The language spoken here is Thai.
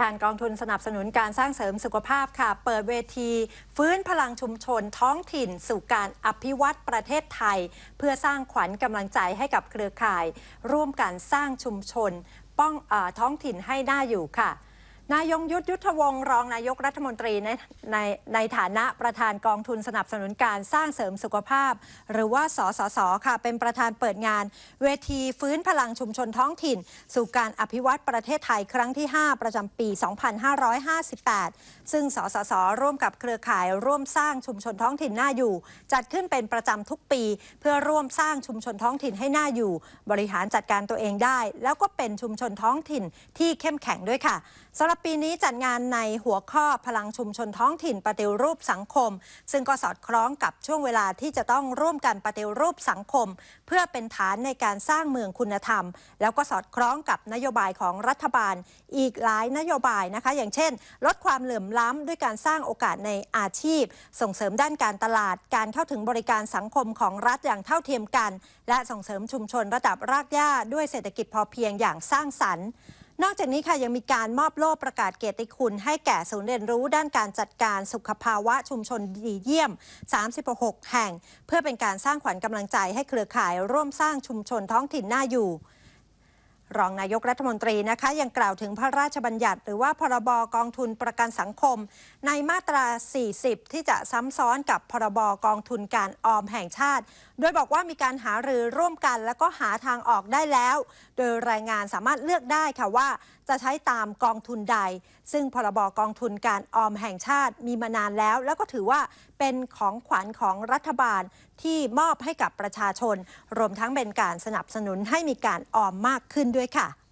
ทางกองทุนสนับสนุนการสร้างเสริมสุขภาพค่ะ เปิดเวที ฟื้นพลังชุมชนท้องถิ่นสู่การอภิวัตประเทศไทย เพื่อสร้างขวัญกำลังใจให้กับเครือข่าย ร่วมกันสร้างชุมชน ป้องอท้องถิ่นให้ได้อยู่ค่ะนายงยุทธยุทธวงศ์รองนายกรัฐมนตรี ในในในฐานะประธานกองทุนสนับสนุนการสร้างเสริมสุขภาพ หรือว่าสสสค่ะเป็นประธานเปิดงานเวทีฟื้นพลังชุมชนท้องถิ่น สู่การอภิวัตประเทศไทยครั้งที่ 5 ประจำปี 2558 ซึ่งสสสร่วมกับเครือข่ายร่วมสร้างชุมชนท้องถิ่นน่าอยู่ จัดขึ้นเป็นประจำทุกปี เพื่อร่วมสร้างชุมชนท้องถิ่นให้น่าอยู่ บริหารจัดการตัวเองได้ แล้วก็เป็นชุมชนท้องถิ่นที่เข้มแข็งด้วยค่ะสำหรับปีนี้จัดงานในหัวข้อพลังชุมชนท้องถิ่นปฏิรูปสังคม ซึ่งก็สอดคล้องกับช่วงเวลาที่จะต้องร่วมกันปฏิรูปสังคม เพื่อเป็นฐานในการสร้างเมืองคุณธรรม แล้วก็สอดคล้องกับนโยบายของรัฐบาล อีกหลายนโยบายนะคะ อย่างเช่นลดความเหลื่อมล้ำด้วยการสร้างโอกาสในอาชีพ ส่งเสริมด้านการตลาด การเข้าถึงบริการสังคมของรัฐอย่างเท่าเทียมกัน และส่งเสริมชุมชนระดับรากหญ้าด้วยเศรษฐกิจพอเพียงอย่างสร้างสรรค์นอกจากนี้ค่ะยังมีการมอบโล่ประกาศเกียรติคุณให้แก่ศูนย์เรียนรู้ ด้านการจัดการสุขภาวะชุมชนดีเยี่ยม 36 แห่ง เพื่อเป็นการสร้างขวัญกำลังใจให้เครือข่ายร่วมสร้างชุมชนท้องถิ่นน่าอยู่รองนายกรัฐมนตรีนะคะยังกล่าวถึงพระราชบัญญัติ หรือว่าพรบกองทุนประกันสังคม ในมาตรา 40 ที่จะซ้ำซ้อนกับพรบกองทุนการออมแห่งชาติ โดยบอกว่ามีการหารือร่วมกันแล้วก็หาทางออกได้แล้ว โดยรายงานสามารถเลือกได้ค่ะว่าจะใช้ตามกองทุนใด ซึ่งพรบกองทุนการออมแห่งชาติมีมานานแล้ว แล้วก็ถือว่าเป็นของขวัญของรัฐบาลที่มอบให้กับประชาชน รวมทั้งเป็นการสนับสนุนให้มีการออมมากขึ้นด้วยด้วยค่ะ